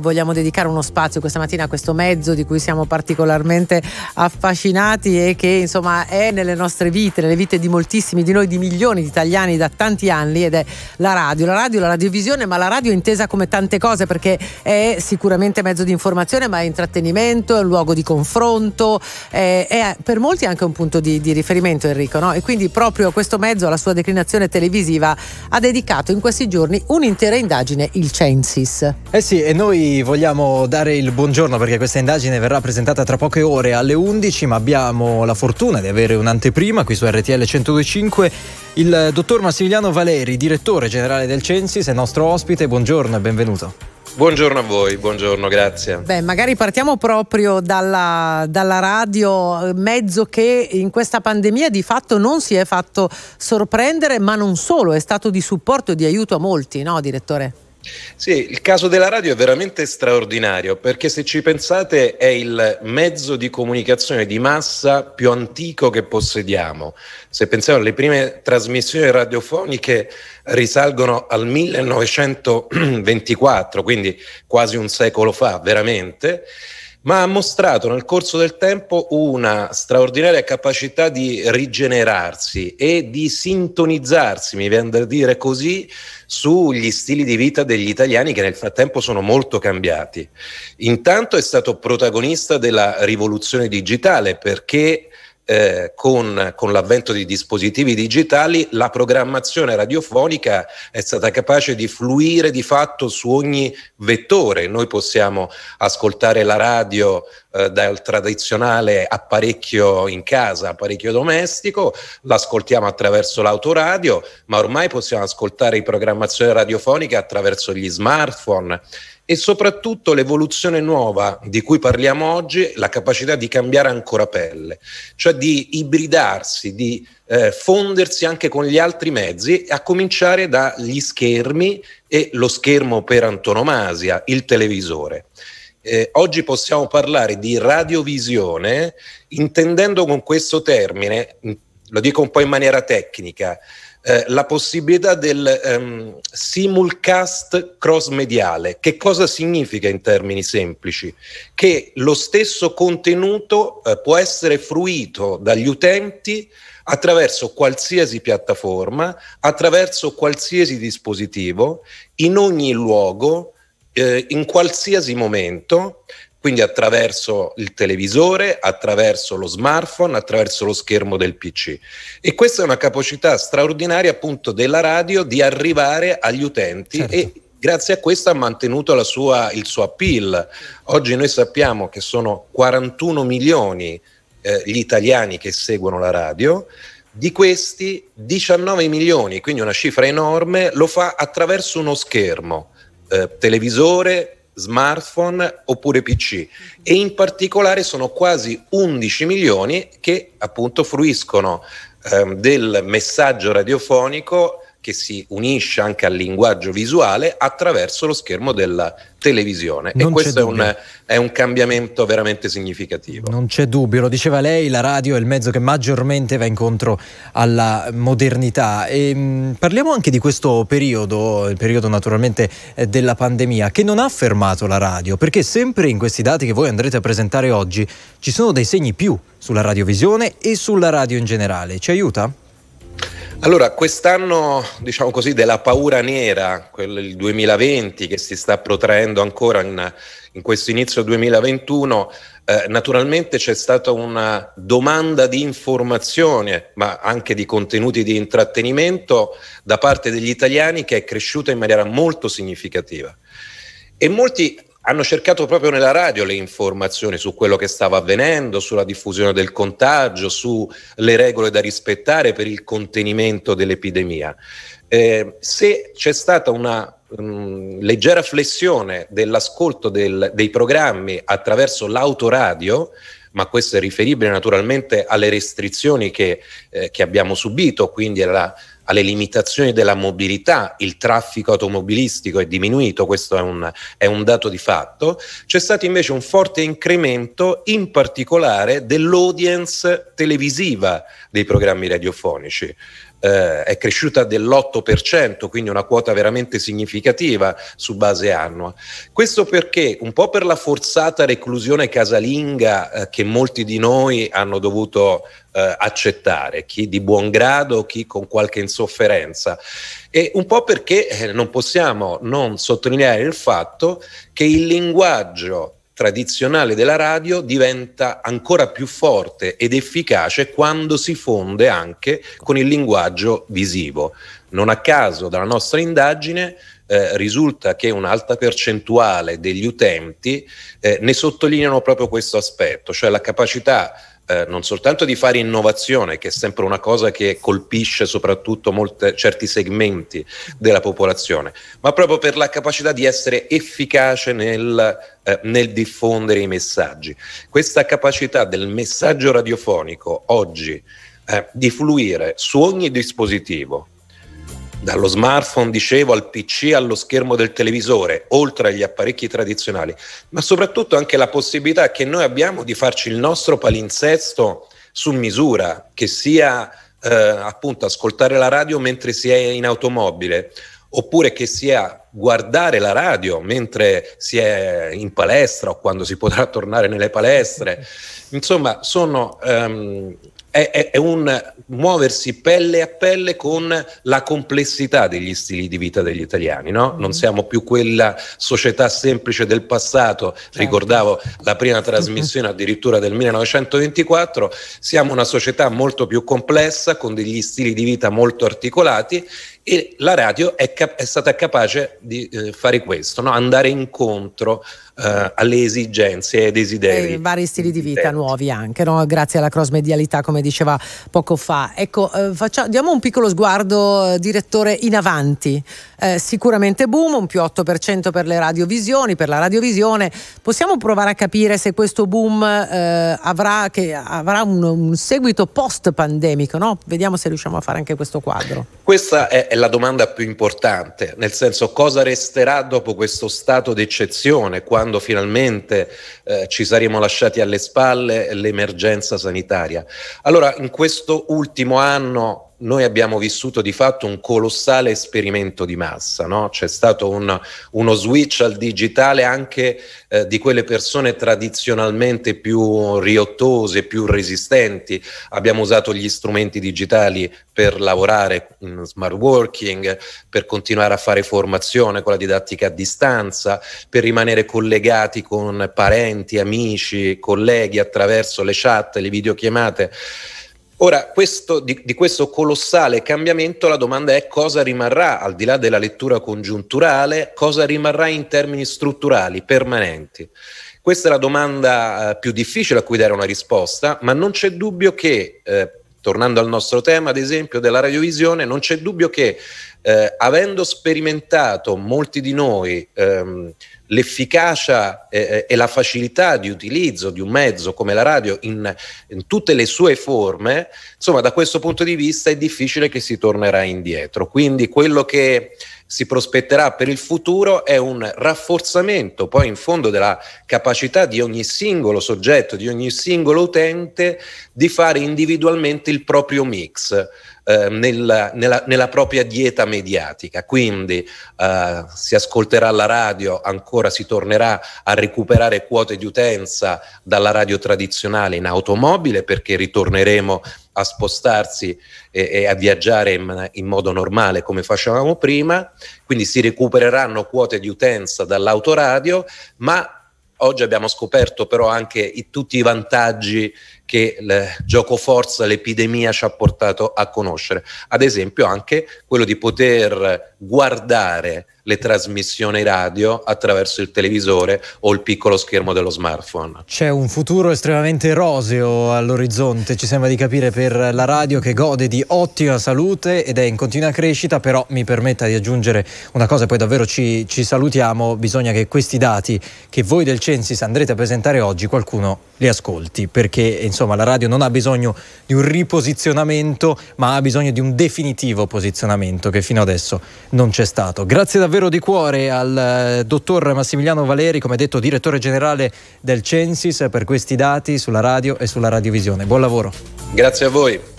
Vogliamo dedicare uno spazio questa mattina a questo mezzo di cui siamo particolarmente affascinati e che insomma è nelle nostre vite, nelle vite di moltissimi di noi, di milioni di italiani da tanti anni ed è la radio. La radio, la radiovisione, ma la radio è intesa come tante cose perché è sicuramente mezzo di informazione ma è intrattenimento, è un luogo di confronto, è, è per molti anche un punto di, di riferimento Enrico no? e quindi proprio questo mezzo alla sua declinazione televisiva ha dedicato in questi giorni un'intera indagine, il Censis. Eh sì, e noi vogliamo dare il buongiorno perché questa indagine verrà presentata tra poche ore alle 11, ma abbiamo la fortuna di avere un'anteprima qui su RTL 1025. Il dottor Massimiliano Valeri, direttore generale del Censis, è nostro ospite. Buongiorno e benvenuto. Buongiorno a voi, buongiorno, grazie. Beh, magari partiamo proprio dalla, dalla, radio, mezzo che in questa pandemia di fatto non si è fatto sorprendere, ma non solo, è stato di supporto e di aiuto a molti, no, direttore? Sì, il caso della radio è veramente straordinario perché se ci pensate è il mezzo di comunicazione di massa più antico che possediamo. Se pensiamo alle prime trasmissioni radiofoniche risalgono al 1924, quindi quasi un secolo fa, veramente ma ha mostrato nel corso del tempo una straordinaria capacità di rigenerarsi e di sintonizzarsi, mi viene da dire così, sugli stili di vita degli italiani che nel frattempo sono molto cambiati. Intanto è stato protagonista della rivoluzione digitale perché eh, con, con, l'avvento di dispositivi digitali la programmazione radiofonica è stata capace di fluire di fatto su ogni vettore. Noi possiamo ascoltare la radio eh, dal tradizionale apparecchio in casa, apparecchio domestico, l'ascoltiamo attraverso l'autoradio, ma ormai possiamo ascoltare programmazione radiofonica attraverso gli smartphone e soprattutto l'evoluzione nuova di cui parliamo oggi, la capacità di cambiare ancora pelle, cioè di ibridarsi, di eh, fondersi anche con gli altri mezzi, a cominciare dagli schermi e lo schermo per antonomasia, il televisore. Eh, oggi possiamo parlare di radiovisione intendendo con questo termine, lo dico un po' in maniera tecnica, eh, la possibilità del ehm, simulcast cross mediale. Che cosa significa in termini semplici? Che lo stesso contenuto eh, può essere fruito dagli utenti attraverso qualsiasi piattaforma, attraverso qualsiasi dispositivo, in ogni luogo, eh, in qualsiasi momento, quindi attraverso il televisore, attraverso lo smartphone, attraverso lo schermo del PC. E questa è una capacità straordinaria appunto della radio di arrivare agli utenti certo. e grazie a questo ha mantenuto sua, il suo appeal. Oggi noi sappiamo che sono 41 milioni eh, gli italiani che seguono la radio, di questi 19 milioni, quindi una cifra enorme, lo fa attraverso uno schermo, eh, televisore, smartphone oppure PC e in particolare sono quasi 11 milioni che appunto fruiscono ehm, del messaggio radiofonico che si unisce anche al linguaggio visuale attraverso lo schermo della televisione non e questo è un, è un, cambiamento veramente significativo. Non c'è dubbio, lo diceva lei, la radio è il mezzo che maggiormente va incontro alla modernità e ehm, mh, parliamo anche di questo periodo, il periodo naturalmente eh, della pandemia che non ha fermato la radio perché sempre in questi dati che voi andrete a presentare oggi ci sono dei segni più sulla radiovisione e sulla radio in generale, ci aiuta? Allora, quest'anno, diciamo così, della paura nera, quel, 2020 che si sta protraendo ancora in, in questo inizio 2021, eh, naturalmente c'è stata una domanda di informazione, ma anche di contenuti di intrattenimento da parte degli italiani che è cresciuta in maniera molto significativa. E molti hanno cercato proprio nella radio le informazioni su quello che stava avvenendo, sulla diffusione del contagio, sulle regole da rispettare per il contenimento dell'epidemia. Eh, se c'è stata una mh, mm, leggera flessione dell'ascolto del, dei programmi attraverso l'autoradio, ma questo è riferibile naturalmente alle restrizioni che, eh, che abbiamo subito, quindi alla, alle limitazioni della mobilità, il traffico automobilistico è diminuito, questo è un, è un, dato di fatto, c'è stato invece un forte incremento in particolare dell'audience televisiva dei programmi radiofonici eh, è cresciuta dell'8%, quindi una quota veramente significativa su base annua. Questo perché, un po' per la forzata reclusione casalinga eh, che molti di noi hanno dovuto eh, accettare, chi di buon grado, chi con qualche insofferenza, e un po' perché eh, non possiamo non sottolineare il fatto che il linguaggio tradizionale della radio diventa ancora più forte ed efficace quando si fonde anche con il linguaggio visivo. Non a caso dalla nostra indagine eh, risulta che un'alta percentuale degli utenti eh, ne sottolineano proprio questo aspetto, cioè la capacità eh, non soltanto di fare innovazione, che è sempre una cosa che colpisce soprattutto molte, certi segmenti della popolazione, ma proprio per la capacità di essere efficace nel, eh, nel diffondere i messaggi. Questa capacità del messaggio radiofonico oggi eh, di fluire su ogni dispositivo, dallo smartphone, dicevo, al PC, allo schermo del televisore, oltre agli apparecchi tradizionali, ma soprattutto anche la possibilità che noi abbiamo di farci il nostro palinsesto su misura, che sia eh, appunto ascoltare la radio mentre si è in automobile, oppure che sia guardare la radio mentre si è in palestra o quando si potrà tornare nelle palestre. Insomma, sono ehm, è, è, è, un muoversi pelle a pelle con la complessità degli stili di vita degli italiani. No? Non mm. siamo più quella società semplice del passato, certo. ricordavo la prima trasmissione addirittura del 1924, siamo una società molto più complessa, con degli stili di vita molto articolati e la radio è, cap- è stata capace di eh, fare questo, no? andare incontro eh, alle esigenze e ai desideri. E eh, vari stili di vita Denti. nuovi anche, no? grazie alla cross-medialità, come diceva poco fa. Ecco, eh, facciamo, diamo un piccolo sguardo, eh, direttore, in avanti. Eh, sicuramente boom, un più 8% per le radiovisioni, per la radiovisione. Possiamo provare a capire se questo boom avrà, che, avrà un, un, seguito post-pandemico, no? Vediamo se riusciamo a fare anche questo quadro. Questa è è la domanda più importante, nel senso cosa resterà dopo questo stato d'eccezione, quando finalmente eh, ci saremo lasciati alle spalle l'emergenza sanitaria. Allora, in questo ultimo anno noi abbiamo vissuto di fatto un colossale esperimento di massa, no? c'è stato un, uno switch al digitale anche eh, di quelle persone tradizionalmente più riottose, più resistenti, abbiamo usato gli strumenti digitali per lavorare in smart working, per continuare a fare formazione con la didattica a distanza, per rimanere collegati con parenti, amici, colleghi attraverso le chat, le videochiamate. Ora, questo, di, di, questo colossale cambiamento la domanda è cosa rimarrà, al di là della lettura congiunturale, cosa rimarrà in termini strutturali, permanenti. Questa è la domanda eh, più difficile a cui dare una risposta, ma non c'è dubbio che, eh, tornando al nostro tema, ad esempio, della radiovisione, non c'è dubbio che eh, avendo sperimentato molti di noi ehm, l'efficacia eh, eh, e la facilità di utilizzo di un mezzo come la radio in, in, tutte le sue forme, insomma da questo punto di vista è difficile che si tornerà indietro. Quindi quello che si prospetterà per il futuro è un rafforzamento poi in fondo della capacità di ogni singolo soggetto, di ogni singolo utente di fare individualmente il proprio mix eh, nella, nella, nella, propria dieta mediatica. Quindi eh, si ascolterà la radio, ancora si tornerà a recuperare quote di utenza dalla radio tradizionale in automobile perché ritorneremo a spostarsi e, e a viaggiare in, in, modo normale come facevamo prima, quindi si recupereranno quote di utenza dall'autoradio, ma oggi abbiamo scoperto però anche i, tutti i vantaggi che il gioco forza, l'epidemia ci ha portato a conoscere. Ad esempio anche quello di poter guardare le trasmissioni radio attraverso il televisore o il piccolo schermo dello smartphone. C'è un futuro estremamente roseo all'orizzonte, ci sembra di capire, per la radio che gode di ottima salute ed è in continua crescita, però mi permetta di aggiungere una cosa, poi davvero ci, ci salutiamo, bisogna che questi dati che voi del Censis andrete a presentare oggi qualcuno li ascolti, perché insomma la radio non ha bisogno di un riposizionamento, ma ha bisogno di un definitivo posizionamento che fino adesso non c'è stato. Grazie davvero davvero di cuore al eh, dottor Massimiliano Valeri, come detto direttore generale del Censis, per questi dati sulla radio e sulla radiovisione. Buon lavoro. Grazie a voi.